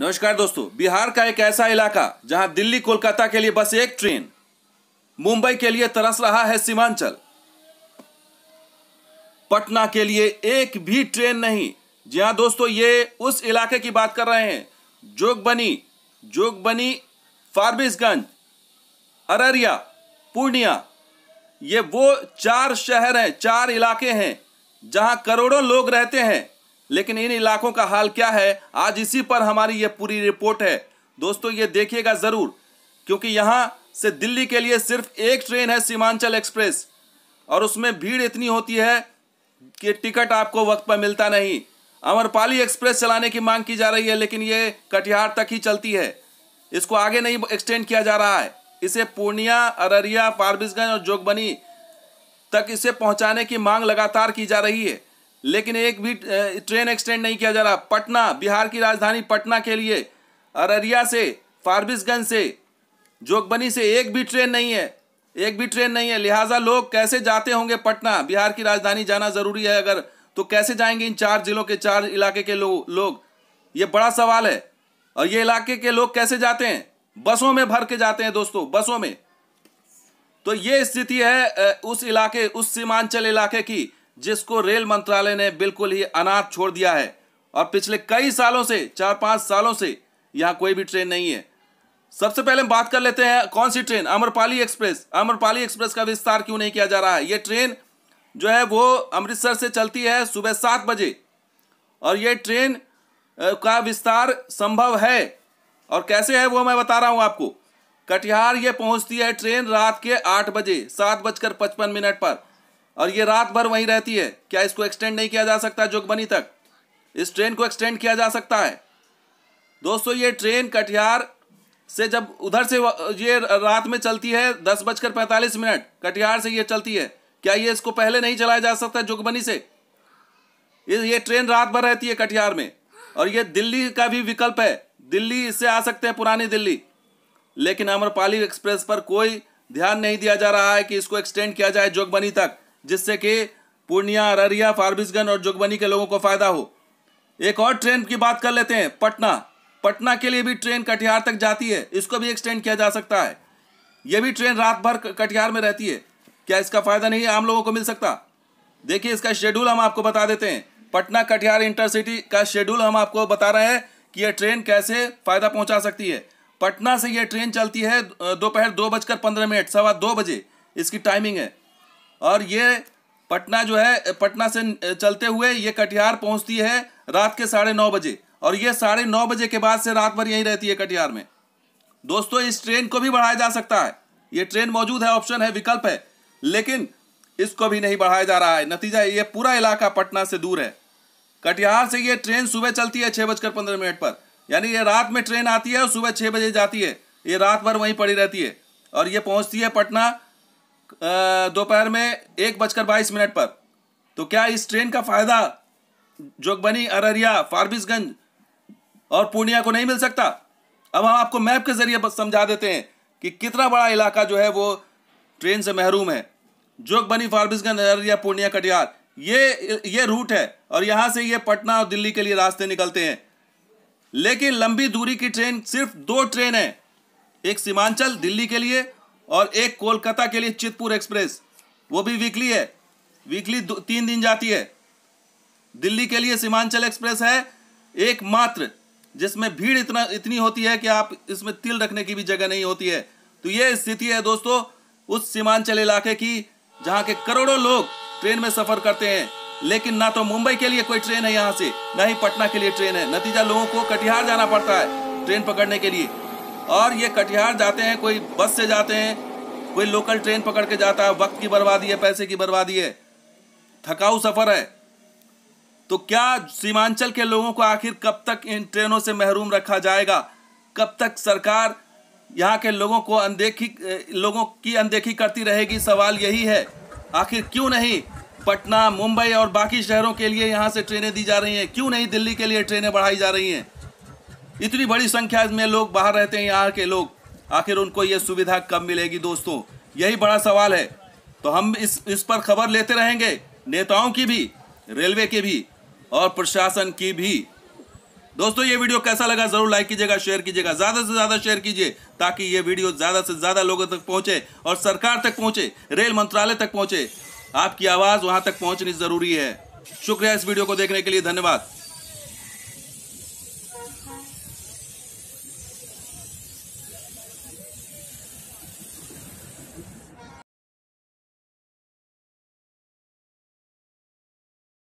नमस्कार दोस्तों बिहार का एक ऐसा इलाका जहां दिल्ली कोलकाता के लिए बस एक ट्रेन मुंबई के लिए तरस रहा है सीमांचल पटना के लिए एक भी ट्रेन नहीं जी हाँ दोस्तों ये उस इलाके की बात कर रहे हैं जोगबनी जोगबनी फारबिसगंज अररिया पूर्णिया ये वो चार शहर हैं चार इलाके हैं जहां करोड़ों लोग रहते हैं लेकिन इन इलाकों का हाल क्या है आज इसी पर हमारी ये पूरी रिपोर्ट है दोस्तों ये देखिएगा ज़रूर क्योंकि यहाँ से दिल्ली के लिए सिर्फ एक ट्रेन है सीमांचल एक्सप्रेस और उसमें भीड़ इतनी होती है कि टिकट आपको वक्त पर मिलता नहीं अमरपाली एक्सप्रेस चलाने की मांग की जा रही है लेकिन ये कटिहार तक ही चलती है इसको आगे नहीं एक्सटेंड किया जा रहा है इसे पूर्णिया अररिया फारबिसगंज और जोगबनी तक इसे पहुंचाने की मांग लगातार की जा रही है लेकिन एक भी ट्रेन एक्सटेंड नहीं किया जा रहा पटना बिहार की राजधानी पटना के लिए अररिया से फारबिसगंज से जोगबनी से एक भी ट्रेन नहीं है एक भी ट्रेन नहीं है लिहाजा लोग कैसे जाते होंगे पटना बिहार की राजधानी जाना ज़रूरी है अगर तो कैसे जाएंगे इन चार जिलों के चार इलाके के लो, लोग ये बड़ा सवाल है और ये इलाके के लोग कैसे जाते हैं बसों में भर के जाते हैं दोस्तों बसों में तो ये स्थिति है उस इलाके उस सीमांचल इलाके की जिसको रेल मंत्रालय ने बिल्कुल ही अनाथ छोड़ दिया है और पिछले कई सालों से चार पाँच सालों से यहाँ कोई भी ट्रेन नहीं है सबसे पहले हम बात कर लेते हैं कौन सी train Amrapali Express Amrapali Express का विस्तार क्यों नहीं किया जा रहा है ये ट्रेन जो है वो अमृतसर से चलती है सुबह सात बजे और ये ट्रेन का विस्तार संभव है और कैसे है वो मैं बता रहा हूँ आपको कटिहार ये पहुँचती है ट्रेन रात के आठ बजे सात बजकर पचपन मिनट पर और ये रात भर वहीं रहती है क्या इसको एक्सटेंड नहीं किया जा सकता जोगबनी तक इस ट्रेन को एक्सटेंड किया जा सकता है दोस्तों ये ट्रेन कटिहार से जब उधर से ये रात में चलती है दस बजकर पैंतालीस मिनट कटिहार से ये चलती है क्या ये इसको पहले नहीं चलाया जा सकता जोगबनी से ये ट्रेन रात भर रहती है कटिहार में और ये दिल्ली का भी विकल्प है दिल्ली इससे आ सकते हैं पुरानी दिल्ली लेकिन अमरपाली एक्सप्रेस पर कोई ध्यान नहीं दिया जा रहा है कि इसको एक्सटेंड किया जाए जोगबनी तक जिससे कि पूर्णिया अररिया फारबिसगंज और जोगबनी के लोगों को फायदा हो एक और ट्रेन की बात कर लेते हैं पटना पटना के लिए भी ट्रेन कटिहार तक जाती है इसको भी एक्सटेंड किया जा सकता है यह भी ट्रेन रात भर कटिहार में रहती है क्या इसका फायदा नहीं आम लोगों को मिल सकता देखिए इसका शेड्यूल हम आपको बता देते हैं पटना कटिहार इंटरसिटी का शेड्यूल हम आपको बता रहे हैं कि यह ट्रेन कैसे फायदा पहुंचा सकती है पटना से यह ट्रेन चलती है दोपहर दो, दो बजकर पंद्रह मिनट सवा दो बजे इसकी टाइमिंग है और ये पटना जो है पटना से चलते हुए ये कटिहार पहुंचती है रात के साढ़े नौ बजे और ये साढ़े नौ बजे के बाद से रात भर यहीं रहती है कटिहार में दोस्तों इस ट्रेन को भी बढ़ाया जा सकता है ये ट्रेन मौजूद है ऑप्शन है विकल्प है लेकिन इसको भी नहीं बढ़ाया जा रहा है नतीजा ये पूरा इलाका पटना से दूर है कटिहार से ये ट्रेन सुबह चलती है छः बजकर पंद्रह मिनट पर यानी ये रात में ट्रेन आती है और सुबह छः बजे जाती है ये रात भर वहीं पड़ी रहती है और ये पहुंचती है पटना दोपहर में एक बजकर बाईस मिनट पर तो क्या इस ट्रेन का फायदा जोगबनी अररिया फारबिसगंज और पूर्णिया को नहीं मिल सकता अब हम आपको मैप के जरिए समझा देते हैं कि कितना बड़ा इलाका जो है वो ट्रेन से महरूम है जोगबनी फारबिसगंज अररिया पूर्णिया कटिहार ये ये रूट है और यहाँ से ये पटना और दिल्ली के लिए रास्ते निकलते हैं लेकिन लंबी दूरी की ट्रेन सिर्फ दो ट्रेन है एक सीमांचल दिल्ली के लिए और एक कोलकाता के लिए चितपुर एक्सप्रेस वो भी वीकली है वीकली तीन दिन जाती है दिल्ली के लिए सीमांचल एक्सप्रेस है एक मात्र जिसमें भीड़ इतना इतनी होती है कि आप इसमें तिल रखने की भी जगह नहीं होती है तो ये स्थिति है दोस्तों उस सीमांचल इलाके की जहाँ के करोड़ों लोग ट्रेन में सफर करते हैं लेकिन ना तो मुंबई के लिए कोई ट्रेन है यहाँ से ना ही पटना के लिए ट्रेन है नतीजा लोगों को कटिहार जाना पड़ता है ट्रेन पकड़ने के लिए और ये कटिहार जाते हैं कोई बस से जाते हैं कोई लोकल ट्रेन पकड़ के जाता है वक्त की बर्बादी है पैसे की बर्बादी है थकाऊ सफ़र है तो क्या सीमांचल के लोगों को आखिर कब तक इन ट्रेनों से महरूम रखा जाएगा कब तक सरकार यहाँ के लोगों को अनदेखी लोगों की अनदेखी करती रहेगी सवाल यही है आखिर क्यों नहीं पटना मुंबई और बाकी शहरों के लिए यहाँ से ट्रेनें दी जा रही हैं क्यों नहीं दिल्ली के लिए ट्रेनें बढ़ाई जा रही हैं इतनी बड़ी संख्या में लोग बाहर रहते हैं यहाँ के लोग आखिर उनको ये सुविधा कब मिलेगी दोस्तों यही बड़ा सवाल है तो हम इस इस पर खबर लेते रहेंगे नेताओं की भी रेलवे की भी और प्रशासन की भी दोस्तों ये वीडियो कैसा लगा जरूर लाइक कीजिएगा शेयर कीजिएगा ज़्यादा से ज़्यादा शेयर कीजिए ताकि ये वीडियो ज़्यादा से ज़्यादा लोगों तक पहुंचे और सरकार तक पहुंचे रेल मंत्रालय तक पहुंचे आपकी आवाज़ वहां तक पहुंचनी ज़रूरी है शुक्रिया इस वीडियो को देखने के लिए धन्यवाद